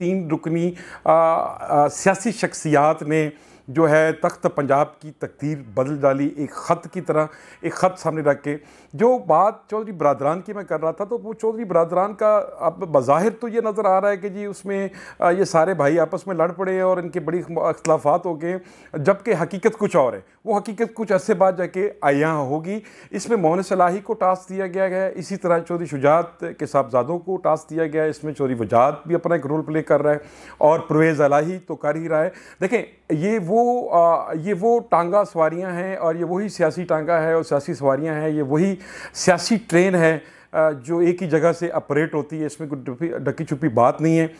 तीन रुकनी सियासी शख्सियात ने जो है तख्त पंजाब की तकदीर बदल डाली एक ख़त की तरह एक ख़त सामने रख के जो बात चौधरी बरदरान की मैं कर रहा था तो वो चौधरी बरदरान का अब बाहिर तो ये नज़र आ रहा है कि जी उसमें ये सारे भाई आपस में लड़ पड़े हैं और इनके बड़ी अख्तलाफात हो गए जबकि हकीकत कुछ और है वो हकीकत कुछ अरसे बाद जाके आया होगी इसमें मोहन सलाही को टास्क दिया गया है इसी तरह चौधरी शुजात के साहबजादों को टास्क दिया गया है इसमें चौधरी वजात भी अपना एक रोल प्ले कर रहा है और परवेज़ अलाही तो कर ही रहा है देखें ये वो आ, ये वो टांगा सवारियां हैं और ये वही सियासी टांगा है और सियासी सवारियां हैं ये वही सियासी ट्रेन है जो एक ही जगह से ऑपरेट होती है इसमें कोई डकी छुपी बात नहीं है